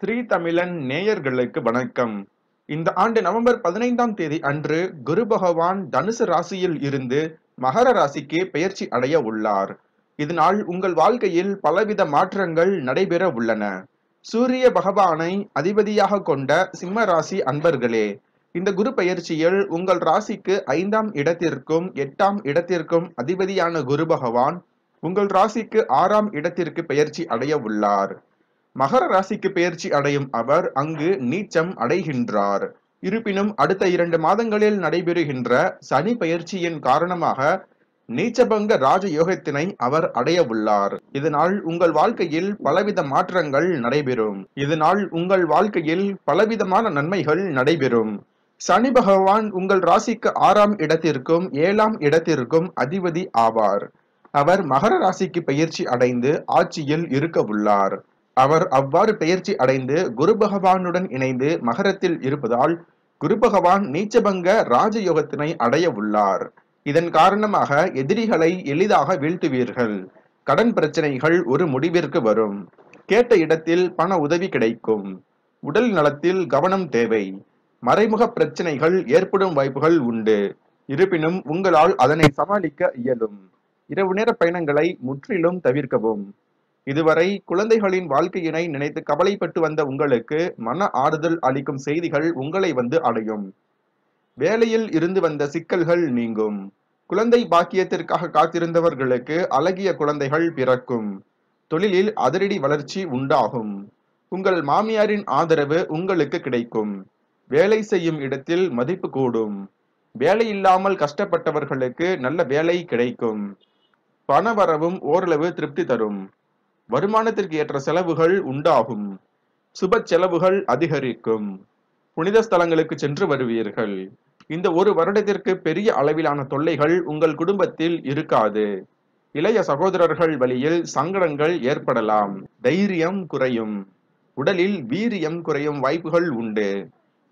ஸ்ரீ தமிழன் நேயர்களுக்கு வணக்கம் இந்த ஆண்டு நவம்பர் பதினைந்தாம் தேதி அன்று குரு பகவான் தனுசு ராசியில் இருந்து மகர ராசிக்கு பெயர்ச்சி அடைய உள்ளார் இதனால் உங்கள் வாழ்க்கையில் பலவித மாற்றங்கள் நடைபெற உள்ளன சூரிய பகவானை அதிபதியாக கொண்ட சிம்ம ராசி அன்பர்களே இந்த குரு பயிற்சியில் உங்கள் ராசிக்கு ஐந்தாம் இடத்திற்கும் எட்டாம் இடத்திற்கும் அதிபதியான குரு பகவான் உங்கள் ராசிக்கு ஆறாம் இடத்திற்கு பயிற்சி அடைய உள்ளார் மகர ராசிக்கு பெயர்ச்சி அடையும் அவர் அங்கு நீச்சம் அடைகின்றார் இருப்பினும் அடுத்த இரண்டு மாதங்களில் நடைபெறுகின்ற சனி பயிற்சியின் காரணமாக நீச்சபங்க ராஜயோகத்தினை அவர் அடைய உள்ளார் இதனால் உங்கள் வாழ்க்கையில் பலவித மாற்றங்கள் நடைபெறும் இதனால் உங்கள் வாழ்க்கையில் பலவிதமான நன்மைகள் நடைபெறும் சனி பகவான் உங்கள் ராசிக்கு ஆறாம் இடத்திற்கும் ஏழாம் இடத்திற்கும் அதிபதி ஆவார் அவர் மகர ராசிக்கு பயிற்சி அடைந்து ஆட்சியில் இருக்க உள்ளார் அவர் அவ்வாறு பெயர்ச்சி அடைந்து குரு பகவானுடன் இணைந்து மகரத்தில் இருப்பதால் குரு பகவான் நீச்சபங்க ராஜயோகத்தினை அடைய உள்ளார் இதன் காரணமாக எதிரிகளை எளிதாக வீழ்த்துவீர்கள் கடன் பிரச்சனைகள் ஒரு முடிவிற்கு வரும் கேட்ட இடத்தில் பண உதவி கிடைக்கும் உடல் நலத்தில் கவனம் தேவை மறைமுக பிரச்சனைகள் ஏற்படும் வாய்ப்புகள் உண்டு இருப்பினும் உங்களால் அதனை சமாளிக்க இயலும் இரவு நேர பயணங்களை முற்றிலும் தவிர்க்கவும் இதுவரை குழந்தைகளின் வாழ்க்கையினை நினைத்து கவலைப்பட்டு வந்த உங்களுக்கு மன ஆறுதல் அளிக்கும் செய்திகள் உங்களை வந்து அடையும் வேலையில் இருந்து வந்த சிக்கல்கள் நீங்கும் குழந்தை பாக்கியத்திற்காக காத்திருந்தவர்களுக்கு அழகிய குழந்தைகள் பிறக்கும் தொழிலில் அதிரடி வளர்ச்சி உண்டாகும் உங்கள் மாமியாரின் ஆதரவு உங்களுக்கு கிடைக்கும் வேலை செய்யும் இடத்தில் மதிப்பு கூடும் வேலை இல்லாமல் கஷ்டப்பட்டவர்களுக்கு நல்ல வேலை கிடைக்கும் பண வரவும் ஓரளவு திருப்தி தரும் வருமானத்திற்கு ஏற்ற செலவுகள் உண்டாகும் சுப செலவுகள் அதிகரிக்கும் புனித ஸ்தலங்களுக்கு சென்று வருவீர்கள் இந்த ஒரு வருடத்திற்கு பெரிய அளவிலான தொல்லைகள் உங்கள் குடும்பத்தில் இருக்காது இளைய சகோதரர்கள் வழியில் சங்கடங்கள் ஏற்படலாம் தைரியம் குறையும் உடலில் வீரியம் குறையும் வாய்ப்புகள் உண்டு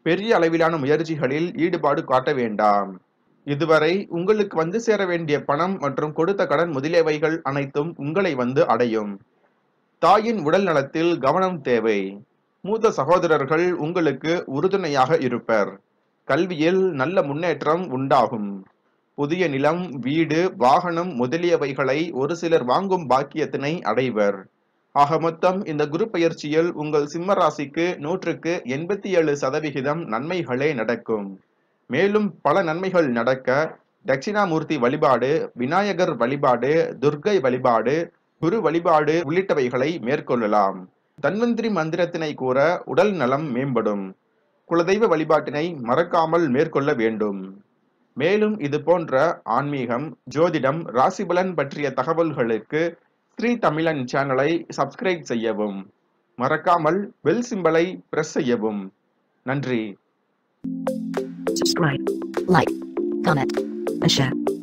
பெரிய அளவிலான முயற்சிகளில் ஈடுபாடு காட்ட வேண்டாம் இதுவரை உங்களுக்கு வந்து சேர வேண்டிய பணம் மற்றும் கொடுத்த கடன் முதலியவைகள் அனைத்தும் உங்களை வந்து அடையும் தாயின் உடல் நலத்தில் கவனம் தேவை மூத்த சகோதரர்கள் உங்களுக்கு உறுதுணையாக இருப்பர் கல்வியில் நல்ல முன்னேற்றம் உண்டாகும் புதிய நிலம் வீடு வாகனம் முதலியவைகளை ஒரு சிலர் வாங்கும் பாக்கியத்தினை அடைவர் ஆக மொத்தம் இந்த குரு பயிற்சியில் உங்கள் சிம்ம ராசிக்கு நூற்றுக்கு எண்பத்தி ஏழு சதவிகிதம் நன்மைகளே நடக்கும் மேலும் பல நன்மைகள் நடக்க தட்சிணாமூர்த்தி வழிபாடு விநாயகர் வழிபாடு துர்கை வழிபாடு குரு வழிபாடு உள்ளிட்டவைகளை மேற்கொள்ளலாம் தன்வந்திரி மந்திரத்தினை கூற உடல் நலம் மேம்படும் குலதெய்வ வழிபாட்டினை மறக்காமல் மேற்கொள்ள வேண்டும் மேலும் இது போன்ற ஆன்மீகம் ஜோதிடம் ராசிபலன் பற்றிய தகவல்களுக்கு ஸ்ரீ தமிழன் சேனலை சப்ஸ்கிரைப் செய்யவும் மறக்காமல் பெல் சிம்பலை பிரஸ் செய்யவும் நன்றி Subscribe, like, comment, and share.